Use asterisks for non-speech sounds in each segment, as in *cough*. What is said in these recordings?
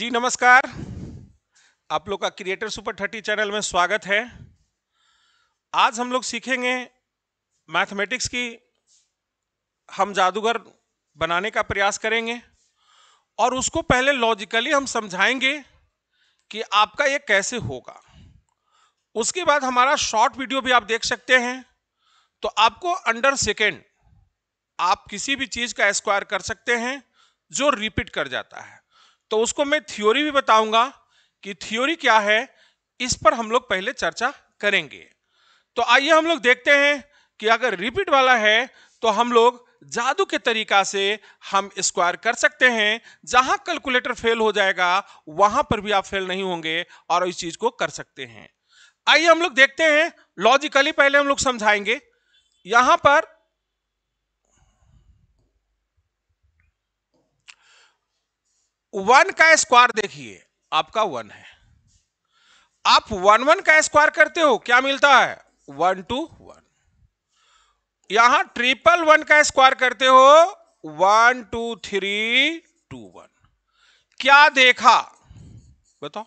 जी नमस्कार आप लोग का क्रिएटर सुपर थर्टी चैनल में स्वागत है आज हम लोग सीखेंगे मैथमेटिक्स की हम जादूगर बनाने का प्रयास करेंगे और उसको पहले लॉजिकली हम समझाएंगे कि आपका ये कैसे होगा उसके बाद हमारा शॉर्ट वीडियो भी आप देख सकते हैं तो आपको अंडर सेकेंड आप किसी भी चीज़ का स्क्वायर कर सकते हैं जो रिपीट कर जाता है तो उसको मैं थ्योरी भी बताऊंगा कि थ्योरी क्या है इस पर हम लोग पहले चर्चा करेंगे तो आइए हम लोग देखते हैं कि अगर रिपीट वाला है तो हम लोग जादू के तरीका से हम स्क्वायर कर सकते हैं जहां कैलकुलेटर फेल हो जाएगा वहां पर भी आप फेल नहीं होंगे और इस चीज को कर सकते हैं आइए हम लोग देखते हैं लॉजिकली पहले हम लोग समझाएंगे यहां पर वन का स्क्वायर देखिए आपका वन है आप वन वन का स्क्वायर करते हो क्या मिलता है वन टू वन यहां ट्रिपल वन का स्क्वायर करते हो one two three two one क्या देखा बताओ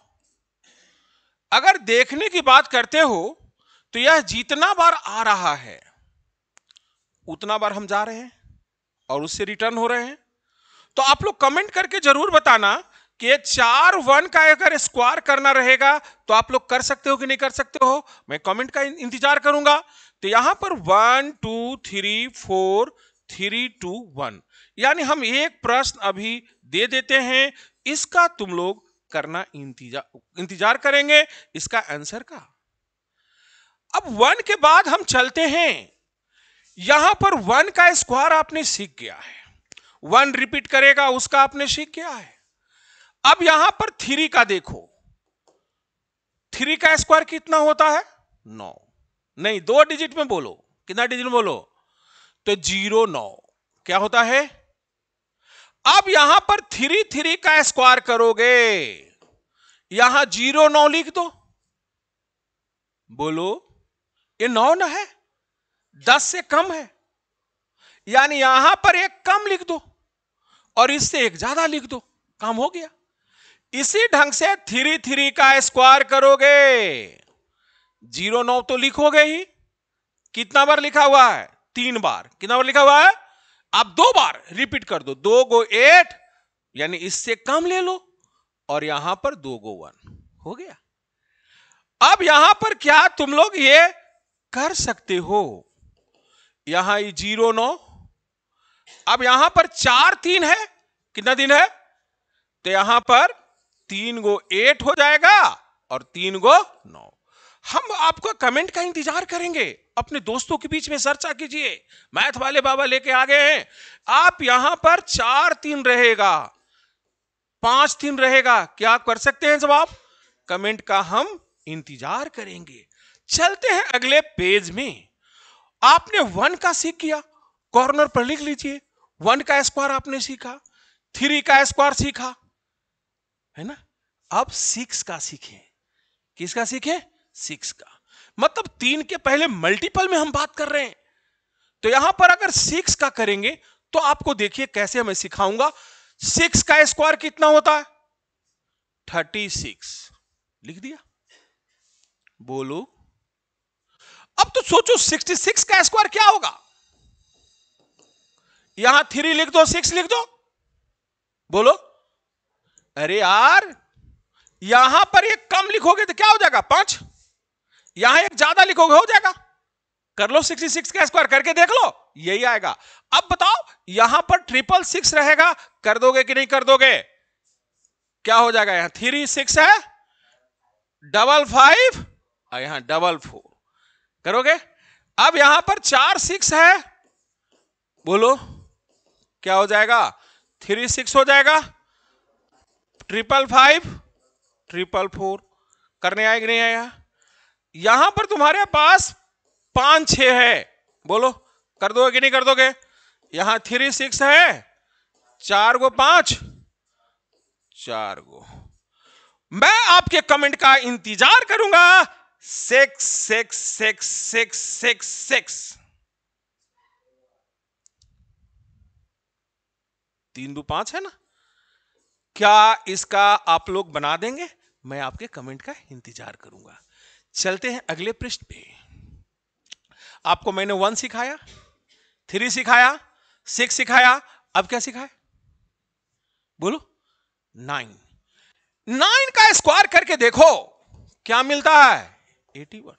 अगर देखने की बात करते हो तो यह जितना बार आ रहा है उतना बार हम जा रहे हैं और उससे रिटर्न हो रहे हैं तो आप लोग कमेंट करके जरूर बताना कि ये चार वन का अगर स्क्वायर करना रहेगा तो आप लोग कर सकते हो कि नहीं कर सकते हो मैं कमेंट का इंतजार करूंगा तो यहां पर one two three four three two one यानी हम एक प्रश्न अभी दे देते हैं इसका तुम लोग करना इंतजार इंतजार करेंगे इसका आंसर का अब वन के बाद हम चलते हैं यहां पर वन का स्क्वायर आपने सीख गया है वन रिपीट करेगा उसका आपने सीख किया है अब यहां पर थ्री का देखो थ्री का स्क्वायर कितना होता है नौ नहीं दो डिजिट में बोलो कितना डिजिट में बोलो तो जीरो नौ क्या होता है अब यहां पर थ्री थ्री का स्क्वायर करोगे यहां जीरो नौ लिख दो बोलो ये नौ ना है दस से कम है यानी यहां पर एक कम लिख दो और इससे एक ज्यादा लिख दो काम हो गया इसी ढंग से थ्री थ्री का स्क्वायर करोगे जीरो नौ तो लिखोगे ही कितना बार लिखा हुआ है तीन बार कितना बार लिखा हुआ है आप दो बार रिपीट कर दो दो गो एट यानी इससे कम ले लो और यहां पर दो गो वन हो गया अब यहां पर क्या तुम लोग ये कर सकते हो यहां ये जीरो नौ अब यहां पर चार तीन है कितना दिन है तो यहां पर तीन गो एट हो जाएगा और तीन गो नौ हम आपका कमेंट का इंतजार करेंगे अपने दोस्तों के बीच में चर्चा कीजिए मैथ वाले बाबा लेके आ गए हैं आप यहां पर चार तीन रहेगा पांच तीन रहेगा क्या आप कर सकते हैं जवाब कमेंट का हम इंतजार करेंगे चलते हैं अगले पेज में आपने वन का सीख किया कॉर्नर पर लिख लीजिए वन का स्क्वायर आपने सीखा थ्री का स्क्वायर सीखा है ना अब सिक्स का सीखें किसका सीखें सिक्स का मतलब तीन के पहले मल्टीपल में हम बात कर रहे हैं तो यहां पर अगर सिक्स का करेंगे तो आपको देखिए कैसे मैं सिखाऊंगा सिक्स का स्क्वायर कितना होता है थर्टी सिक्स लिख दिया बोलो अब तो सोचो सिक्सटी सिक्स का स्क्वायर क्या होगा यहां थ्री लिख दो सिक्स लिख दो बोलो अरे यार यहां पर एक कम लिखोगे तो क्या हो जाएगा पांच यहां एक ज्यादा लिखोगे हो जाएगा कर लो सिक्सटी सिक्स का स्क्वायर करके देख लो यही आएगा अब बताओ यहां पर ट्रिपल सिक्स रहेगा कर दोगे कि नहीं कर दोगे क्या हो जाएगा यहां थ्री सिक्स है डबल फाइव और यहां डबल फोर करोगे अब यहां पर चार सिक्स है बोलो क्या हो जाएगा थ्री सिक्स हो जाएगा ट्रिपल फाइव ट्रिपल फोर करने आएगा नहीं आएगा यहां पर तुम्हारे पास पांच छ है बोलो कर दोगे कि नहीं कर दोगे यहां थ्री सिक्स है चार गो पांच चार गो मैं आपके कमेंट का इंतजार करूंगा six six six six six six तीन दो पांच है ना क्या इसका आप लोग बना देंगे मैं आपके कमेंट का इंतजार करूंगा चलते हैं अगले पृष्ठ पे आपको मैंने वन सिखाया थ्री सिखाया सिक्स सिखाया अब क्या सिखाया बोलो नाइन नाइन का स्क्वायर करके देखो क्या मिलता है एटी वन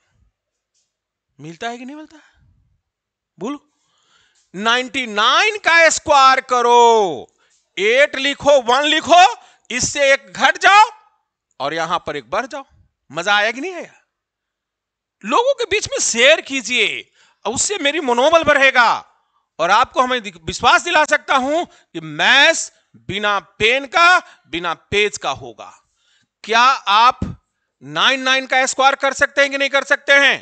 मिलता है कि नहीं मिलता है बोलो 99 का स्क्वायर करो 8 लिखो 1 लिखो इससे एक घट जाओ और यहां पर एक बढ़ जाओ मजा आया कि नहीं आया लोगों के बीच में शेयर कीजिए उससे मेरी मनोबल बढ़ेगा और आपको हमें विश्वास दिला सकता हूं कि मैथ्स बिना पेन का बिना पेज का होगा क्या आप नाइन नाइन का स्क्वायर कर सकते हैं कि नहीं कर सकते हैं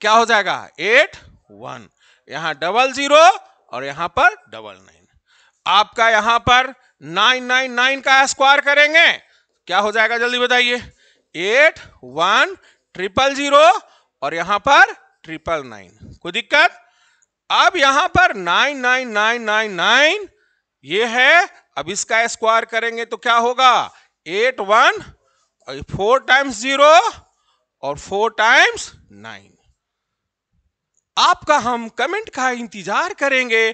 क्या हो जाएगा एट वन यहां डबल जीरो और यहां पर डबल नाइन आपका यहां पर नाइन नाइन नाइन का स्क्वायर करेंगे क्या हो जाएगा जल्दी बताइए एट वन ट्रिपल जीरो और यहां पर ट्रिपल नाइन कोई दिक्कत अब यहां पर nine nine nine nine nine ये है अब इसका स्क्वायर करेंगे तो क्या होगा eight one four times zero और फोर टाइम्स नाइन आपका हम कमेंट का इंतजार करेंगे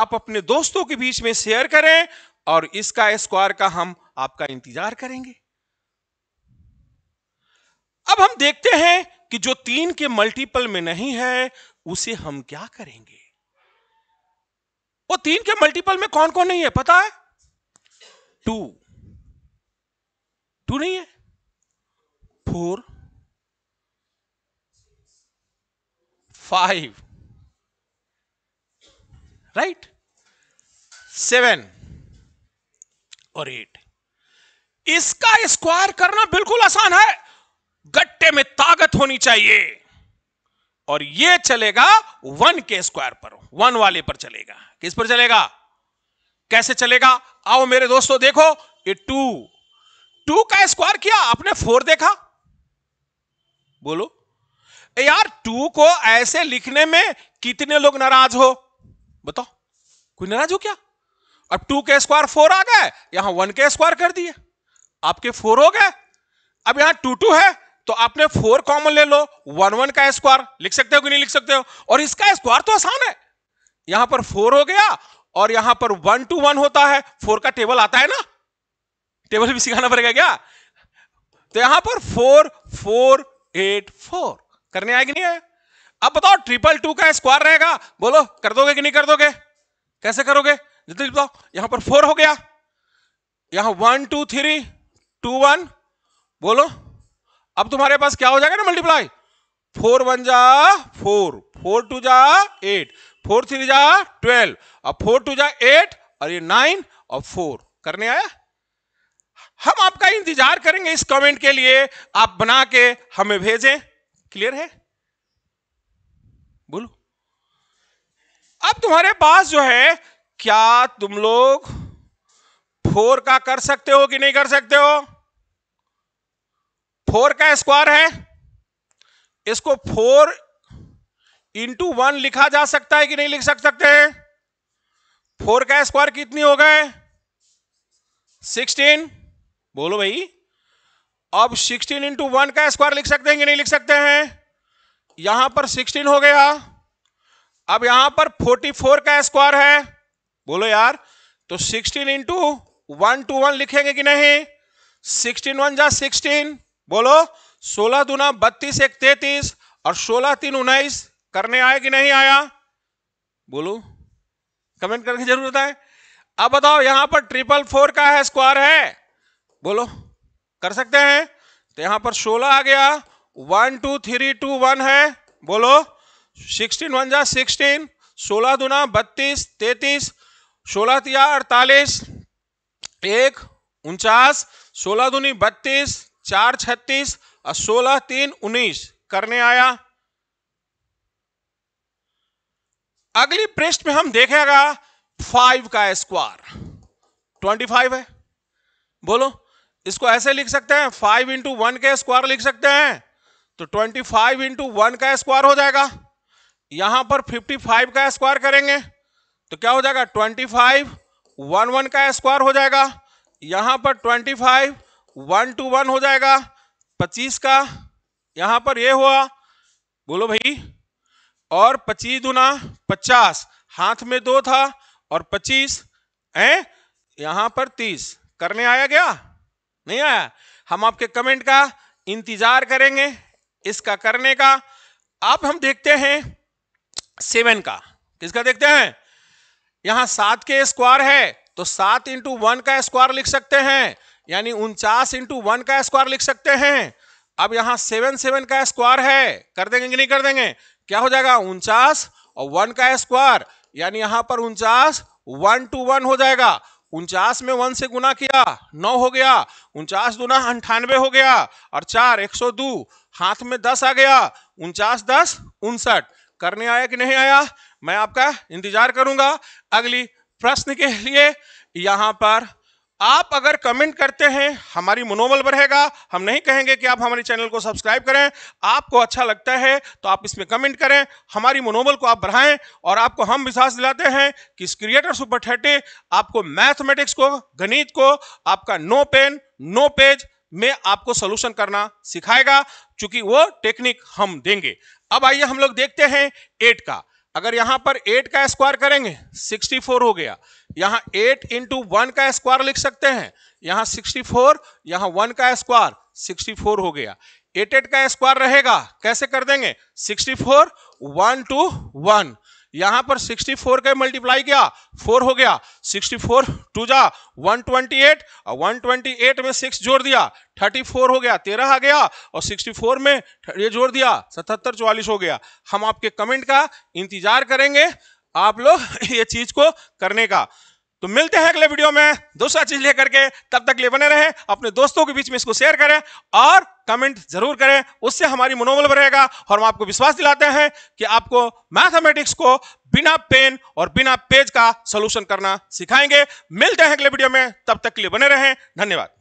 आप अपने दोस्तों के बीच में शेयर करें और इसका स्क्वायर का हम आपका इंतजार करेंगे अब हम देखते हैं कि जो तीन के मल्टीपल में नहीं है उसे हम क्या करेंगे वो तीन के मल्टीपल में कौन कौन नहीं है पता है टू टू नहीं है फोर फाइव राइट सेवन और एट इसका स्क्वायर करना बिल्कुल आसान है गट्टे में ताकत होनी चाहिए और ये चलेगा वन के स्क्वायर पर वन वाले पर चलेगा किस पर चलेगा कैसे चलेगा आओ मेरे दोस्तों देखो ये टू टू का स्क्वायर किया आपने फोर देखा बोलो यार टू को ऐसे लिखने में कितने लोग नाराज हो बताओ कोई नाराज हो क्या अब टू के स्क्वायर फोर आ गए यहां वन के स्क्वायर कर दिए आपके फोर हो गए अब यहां टू टू है तो आपने फोर कॉमन ले लो वन वन का स्क्वायर लिख सकते हो कि नहीं लिख सकते हो और इसका स्क्वायर तो आसान है यहां पर फोर हो गया और यहां पर वन टू वन होता है फोर का टेबल आता है ना टेबल भी सिखाना पड़ेगा क्या तो यहां पर फोर फोर एट फोर करने आया कि नहीं आया अब बताओ ट्रिपल टू का स्क्वायर रहेगा बोलो कर दोगे कि नहीं कर दोगे कैसे करोगे जल्दी बताओ यहां पर फोर हो गया यहां one two three two one बोलो अब तुम्हारे पास क्या हो जाएगा ना मल्टीप्लाई फोर वन जा फोर फोर टू जा एट फोर थ्री जा ट्वेल्व अब फोर टू जा एट और ये नाइन और फोर करने आया हम आपका इंतजार करेंगे इस कमेंट के लिए आप बना के हमें भेजें क्लियर है बोलो अब तुम्हारे पास जो है क्या तुम लोग फोर का कर सकते हो कि नहीं कर सकते हो फोर का स्क्वायर है इसको फोर इंटू वन लिखा जा सकता है कि नहीं लिख सक सकते हैं फोर का स्क्वायर कितनी हो गए सिक्सटीन बोलो भाई अब 16 इंटू वन का स्क्वायर लिख सकते हैं कि नहीं लिख सकते हैं यहां पर 16 हो गया अब यहां पर 44 का स्क्वायर है बोलो यार तो 16 इंटू वन टू वन लिखेंगे कि नहीं 16 वन जा 16 बोलो 16 दुना बत्तीस एक तैतीस और 16 तीन उन्नीस करने आया कि नहीं आया बोलो कमेंट करके जरूर बताए अब बताओ यहां पर ट्रिपल फोर का है स्क्वायर है बोलो कर सकते हैं तो यहां पर 16 आ गया one two three two one है बोलो सिक्सटीन वन जा सिक्सटीन सोलह दुना बत्तीस तैतीस सोलह तिया अड़तालीस एक उनचास सोलह दुनी बत्तीस चार छत्तीस और सोलह तीन उन्नीस करने आया अगली पृष्ठ में हम देखेगा फाइव का स्क्वायर ट्वेंटी फाइव है बोलो इसको ऐसे लिख सकते हैं फाइव इंटू वन के स्क्वायर लिख सकते हैं तो ट्वेंटी फाइव इंटू वन का स्क्वायर हो जाएगा यहां पर फिफ्टी फाइव का स्क्वायर करेंगे तो क्या हो जाएगा ट्वेंटी फाइव वन वन का स्क्वायर हो जाएगा यहां पर twenty five one two one हो जाएगा पच्चीस का यहां पर ये हुआ बोलो भाई और पच्चीस दुना पचास हाथ में दो था और पच्चीस है यहां पर तीस करने आया गया नहीं आया हम आपके कमेंट का इंतजार करेंगे इसका करने का अब हम देखते हैं सेवन का किसका देखते हैं यहां सात के स्क्वायर है तो सात इंटू वन का स्क्वायर लिख सकते हैं यानी उनचास इंटू वन का स्क्वायर लिख सकते हैं अब यहां सेवन सेवन का स्क्वायर है कर देंगे कि नहीं कर देंगे क्या हो जाएगा उनचास और वन का स्क्वायर यानी यहां पर उनचास वन टू वन हो जाएगा उनचास में वन से गुना किया नौ हो गया उनचास दुना अंठानवे हो गया और चार एक सौ दो हाथ में दस आ गया उनचास दस उनसठ करने आया कि नहीं आया मैं आपका इंतजार करूंगा अगली प्रश्न के लिए यहां पर आप अगर कमेंट करते हैं हमारी मनोबल बढ़ेगा हम नहीं कहेंगे कि आप हमारे चैनल को सब्सक्राइब करें आपको अच्छा लगता है तो आप इसमें कमेंट करें हमारी मनोबल को आप बढ़ाएं और आपको हम विश्वास दिलाते हैं कि इस क्रिएटर सुपर थर्टी आपको मैथमेटिक्स को गणित को आपका नो पेन नो पेज में आपको सोल्यूशन करना सिखाएगा चूंकि वो टेक्निक हम देंगे अब आइए हम लोग देखते हैं एट का अगर यहां पर एट का स्क्वायर करेंगे सिक्सटी फोर हो गया यहां एट इंटू वन का स्क्वायर लिख सकते हैं यहां सिक्सटी फोर यहां वन का स्क्वायर सिक्सटी फोर हो गया एट एट का स्क्वायर रहेगा कैसे कर देंगे sixty four one two one यहां पर 64 का मल्टीप्लाई किया 4 हो गया 64 टू जा 128 और 128 में 6 जोड़ दिया 34 हो गया 13 आ गया और 64 में ये जोड़ दिया 77 44 हो गया हम आपके कमेंट का इंतजार करेंगे आप लोग *laughs* ये चीज को करने का तो मिलते हैं अगले वीडियो में दूसरा चीज लेकर के तब तक लिए बने रहें अपने दोस्तों के बीच में इसको शेयर करें और कमेंट जरूर करें उससे हमारी मनोबल बढ़ेगा और हम आपको विश्वास दिलाते हैं कि आपको मैथमेटिक्स को बिना पेन और बिना पेज का सोल्यूशन करना सिखाएंगे मिलते हैं अगले वीडियो में तब तक के लिए बने रहें धन्यवाद